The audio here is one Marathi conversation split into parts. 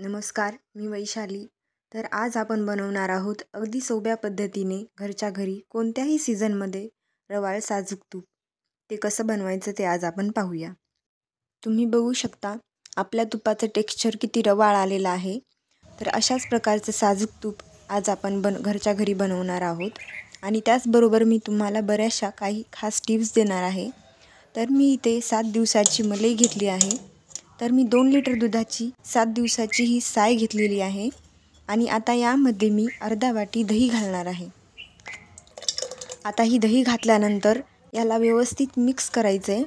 नमस्कार मी वैशाली तर आज आपण बनवणार आहोत अगदी सोप्या पद्धतीने घरच्या घरी कोणत्याही सीझनमध्ये रवाळ साजूक तूप ते कसं बनवायचं ते आज आपण पाहूया तुम्ही बघू शकता आपल्या तुपाचं टेक्स्चर किती रवाळ आलेलं आहे तर अशाच प्रकारचं साजूक तूप आज आपण बन घरच्या घरी बनवणार आहोत आणि त्याचबरोबर मी तुम्हाला बऱ्याचशा काही खास टिप्स देणार आहे तर मी इथे सात दिवसाची मलई घेतली आहे तर मी दोन लिटर दुधाची सात दिवसाची ही साय घेतलेली आहे आणि आता यामध्ये मी अर्धा वाटी दही घालणार आहे आता ही दही घातल्यानंतर याला व्यवस्थित मिक्स करायचं आहे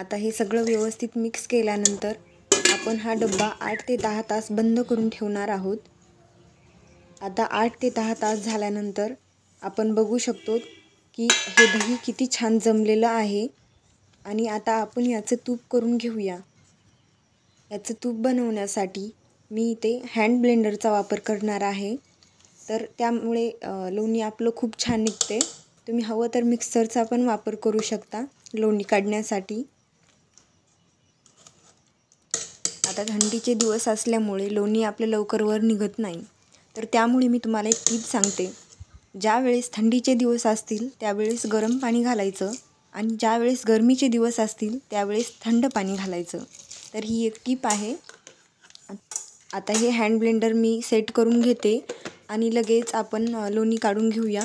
आता हे सगळं व्यवस्थित मिक्स केल्यानंतर आपण हा डब्बा आठ ते दहा तास बंद करून ठेवणार आहोत आता आठ ते दहा तास झाल्यानंतर आपण बघू शकतो की हे दही किती छान जमलेलं आहे आणि आता आपण याचं तूप करून घेऊया याचं तूप बनवण्यासाठी मी इथे हँड ब्लेंडरचा वापर करणार आहे तर त्यामुळे लोणी आपलं खूप छान निघते तुम्ही हवं तर मिक्सरचा पण वापर करू शकता लोणी काढण्यासाठी आता थंडीचे दिवस असल्यामुळे लोणी लवकर वर निघत नाही तर त्यामुळे मी तुम्हाला एक टीप सांगते ज्यावेळेस थंडीचे दिवस असतील त्यावेळेस गरम पाणी घालायचं आणि ज्यावेळेस गरमीचे दिवस असतील त्यावेळेस थंड पाणी घालायचं तर ही एक टीप आहे आता हे हँड ब्लेंडर मी सेट करून घेते आणि लगेच आपण लोणी काढून घेऊया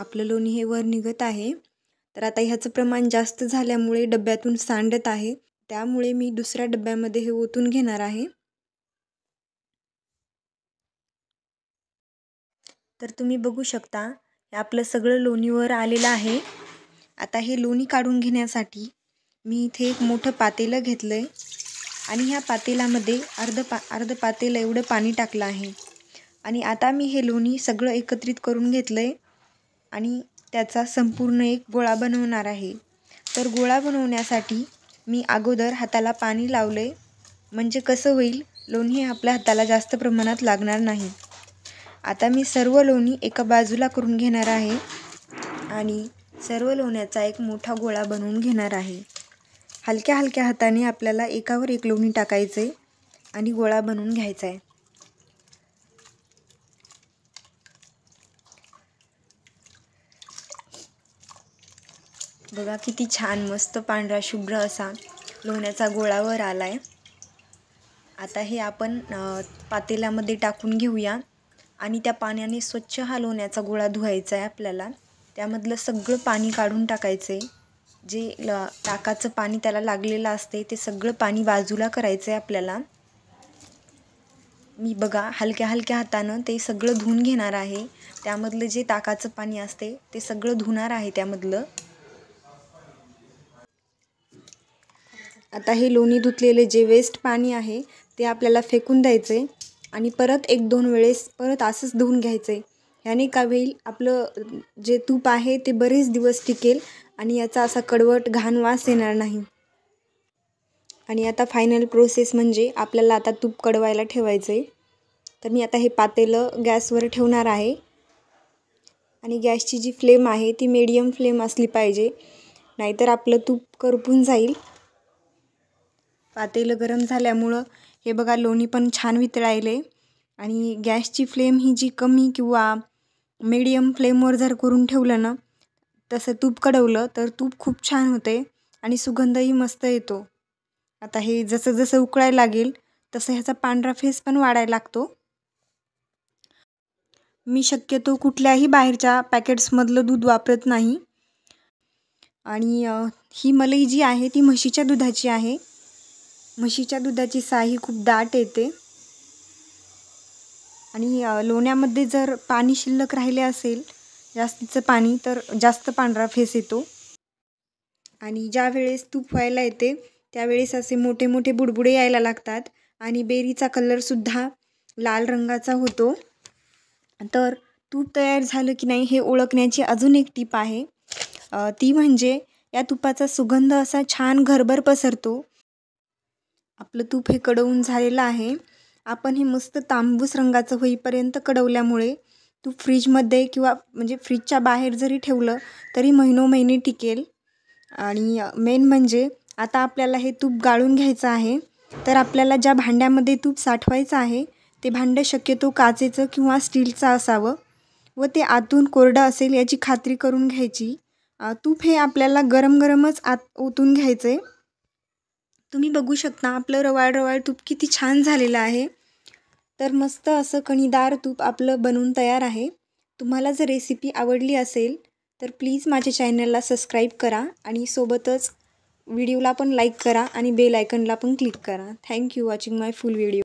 आपलं लोणी हे वर निघत आहे तर आता ह्याचं प्रमाण जास्त झाल्यामुळे डब्यातून सांडत आहे त्यामुळे मी दुसऱ्या डब्यामध्ये हे ओतून घेणार आहे तर तुम्ही बघू शकता हे आपलं सगळं लोणीवर आलेलं आहे आता हे लोणी काढून घेण्यासाठी मी इथे एक मोठं पातेलं घेतलं आहे आणि ह्या पातेलामध्ये अर्ध पा अर्ध पातेलं एवढं पाणी टाकलं आहे आणि आता मी हे लोणी सगळं एकत्रित करून घेतलं आहे आणि त्याचा संपूर्ण एक गोळा बनवणार आहे तर गोळा बनवण्यासाठी मी अगोदर हाताला पाणी लावलं आहे म्हणजे कसं होईल लोणी हे आपल्या हाताला जास्त प्रमाणात लागणार नाही आता मी सर्व लोणी एका बाजूला करून घेणार आहे आणि सर्व लोण्याचा एक मोठा गोळा बनवून घेणार आहे हलक्या हलक्या हाताने आपल्याला एकावर एक लोणी टाकायचं आहे आणि गोळा बनवून घ्यायचा आहे बघा किती छान मस्त पांढरा शुभ्र असा लोण्याचा गोळावर आला आहे आता हे आपण पातेल्यामध्ये टाकून घेऊया आणि त्या पाण्याने स्वच्छ हा लोण्याचा गोळा धुवायचा आहे आपल्याला त्यामधलं सगळं पाणी काढून टाकायचं आहे जे ल ताकाचं पाणी त्याला लागलेलं असते ते सगळं पाणी बाजूला करायचं आहे आपल्याला मी बघा हलक्या हलक्या हातानं ते सगळं धुवून घेणार आहे त्यामधलं जे ताकाचं पाणी असते ते सगळं धुणार आहे त्यामधलं आता हे लोणी धुतलेले जे वेस्ट पाणी आहे ते आपल्याला फेकून द्यायचं आहे आणि परत एक दोन वेळेस परत असंच धुवून घ्यायचं आहे ह्याने का होईल आपलं जे तूप आहे ते बरेच दिवस टिकेल आणि याचा असा कडवट घाण वास येणार नाही आणि आता फायनल प्रोसेस म्हणजे आपल्याला आता तूप कडवायला ठेवायचं आहे तर मी आता हे पातेलं गॅसवर ठेवणार आहे आणि गॅसची जी फ्लेम आहे ती मीडियम फ्लेम असली पाहिजे नाहीतर आपलं तूप करपून जाईल पातेल गरम झाल्यामुळं हे बघा लोणी पण छान वितळायले आणि गॅसची फ्लेम ही जी कमी किंवा मीडियम फ्लेमवर जर करून ठेवलं ना तसं तूप कडवलं तर तूप खूप छान होते आणि सुगंधही मस्त येतो आता हे जसं जसं उकळायला लागेल तसं ह्याचा पांढरा फेस पण वाढायला लागतो मी शक्यतो कुठल्याही बाहेरच्या पॅकेट्समधलं दूध वापरत नाही आणि ही मलई जी आहे ती म्हशीच्या दुधाची आहे म्हशीच्या दुधाची साही खूप दाट येते आणि लोण्यामध्ये जर पाणी शिल्लक राहिले असेल जास्तीचं पाणी तर जास्त पांढरा फेस येतो आणि ज्या वेळेस तूप व्हायला येते त्यावेळेस असे मोठे मोठे बुडबुडे यायला लागतात आणि बेरीचा कलरसुद्धा लाल रंगाचा होतो तर तूप तयार झालं की नाही हे ओळखण्याची अजून एक टीप आहे ती म्हणजे या तुपाचा सुगंध असा छान घरभर पसरतो आपलं तूप हे कडवून झालेलं आहे आपण हे मस्त तांबूस रंगाचं होईपर्यंत कडवल्यामुळे तूप फ्रीजमध्ये किंवा म्हणजे फ्रीजच्या बाहेर जरी ठेवलं तरी महिनो महिने टिकेल आणि मेन म्हणजे आता आपल्याला हे तूप गाळून घ्यायचं आहे तर आपल्याला ज्या भांड्यामध्ये तूप साठवायचं आहे ते भांडं शक्यतो काचेचं किंवा स्टीलचं असावं व ते आतून कोरडं असेल याची खात्री करून घ्यायची तूप हे आपल्याला गरम गरमच आत ओतून घ्यायचं आहे तुम्ही बघू शकता आपलं रवाळ रवाळ तूप किती छान झालेलं आहे तर मस्त असं कणीदार तूप आपलं बनवून तयार आहे तुम्हाला जर रेसिपी आवडली असेल तर प्लीज माझ्या चॅनलला सबस्क्राईब करा आणि सोबतच व्हिडिओला पण लाईक करा आणि बेल आयकनला पण क्लिक करा thank you watching my full video